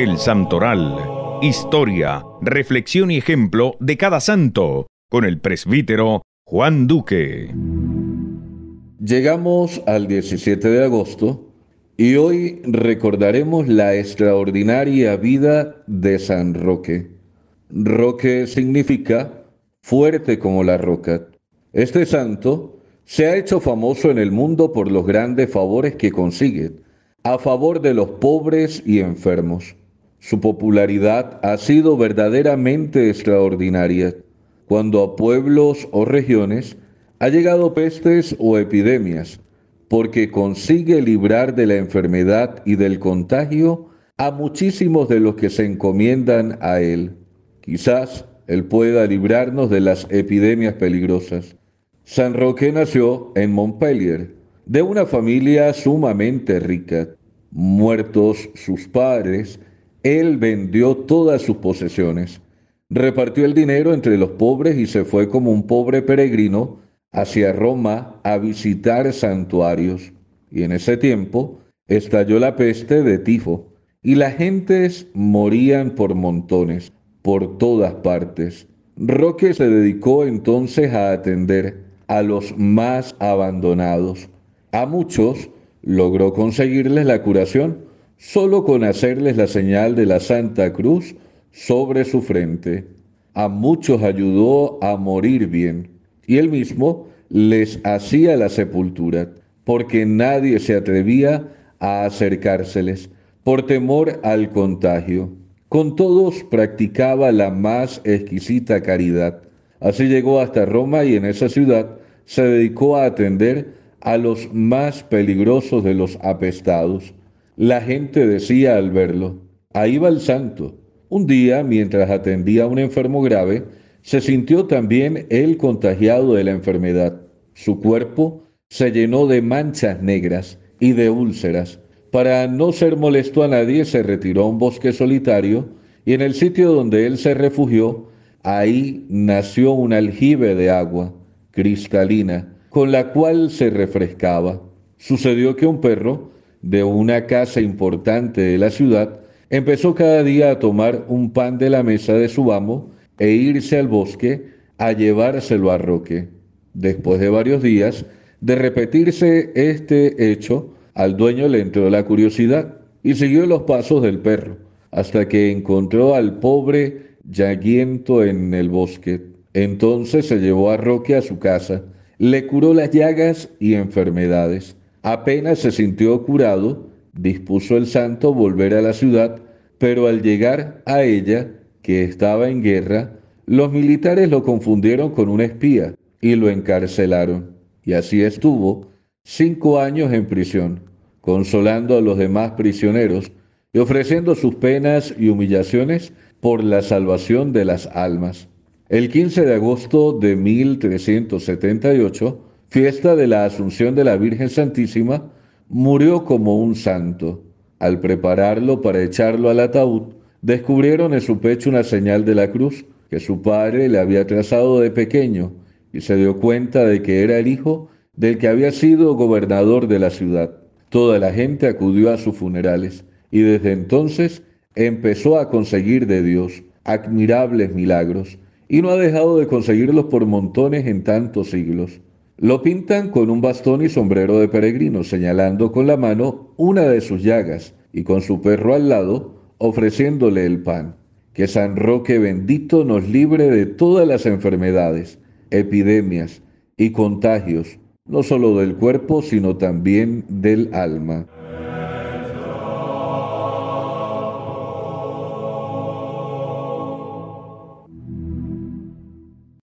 El Santoral. Historia, reflexión y ejemplo de cada santo, con el presbítero Juan Duque. Llegamos al 17 de agosto y hoy recordaremos la extraordinaria vida de San Roque. Roque significa fuerte como la roca. Este santo se ha hecho famoso en el mundo por los grandes favores que consigue a favor de los pobres y enfermos. Su popularidad ha sido verdaderamente extraordinaria cuando a pueblos o regiones ha llegado pestes o epidemias, porque consigue librar de la enfermedad y del contagio a muchísimos de los que se encomiendan a Él. Quizás Él pueda librarnos de las epidemias peligrosas. San Roque nació en Montpellier, de una familia sumamente rica. Muertos sus padres, él vendió todas sus posesiones, repartió el dinero entre los pobres y se fue como un pobre peregrino hacia Roma a visitar santuarios. Y en ese tiempo estalló la peste de tifo y las gentes morían por montones, por todas partes. Roque se dedicó entonces a atender a los más abandonados. A muchos logró conseguirles la curación solo con hacerles la señal de la Santa Cruz sobre su frente. A muchos ayudó a morir bien, y él mismo les hacía la sepultura, porque nadie se atrevía a acercárseles por temor al contagio. Con todos practicaba la más exquisita caridad. Así llegó hasta Roma y en esa ciudad se dedicó a atender a los más peligrosos de los apestados la gente decía al verlo, ahí va el santo. Un día, mientras atendía a un enfermo grave, se sintió también él contagiado de la enfermedad. Su cuerpo se llenó de manchas negras y de úlceras. Para no ser molesto a nadie, se retiró a un bosque solitario y en el sitio donde él se refugió, ahí nació un aljibe de agua cristalina, con la cual se refrescaba. Sucedió que un perro de una casa importante de la ciudad, empezó cada día a tomar un pan de la mesa de su amo e irse al bosque a llevárselo a Roque. Después de varios días de repetirse este hecho, al dueño le entró la curiosidad y siguió los pasos del perro, hasta que encontró al pobre yaguiento en el bosque. Entonces se llevó a Roque a su casa, le curó las llagas y enfermedades Apenas se sintió curado, dispuso el santo volver a la ciudad, pero al llegar a ella, que estaba en guerra, los militares lo confundieron con un espía y lo encarcelaron. Y así estuvo cinco años en prisión, consolando a los demás prisioneros y ofreciendo sus penas y humillaciones por la salvación de las almas. El 15 de agosto de 1378, fiesta de la Asunción de la Virgen Santísima, murió como un santo. Al prepararlo para echarlo al ataúd, descubrieron en su pecho una señal de la cruz que su padre le había trazado de pequeño y se dio cuenta de que era el hijo del que había sido gobernador de la ciudad. Toda la gente acudió a sus funerales y desde entonces empezó a conseguir de Dios admirables milagros y no ha dejado de conseguirlos por montones en tantos siglos. Lo pintan con un bastón y sombrero de peregrino, señalando con la mano una de sus llagas y con su perro al lado, ofreciéndole el pan. Que San Roque bendito nos libre de todas las enfermedades, epidemias y contagios, no solo del cuerpo, sino también del alma.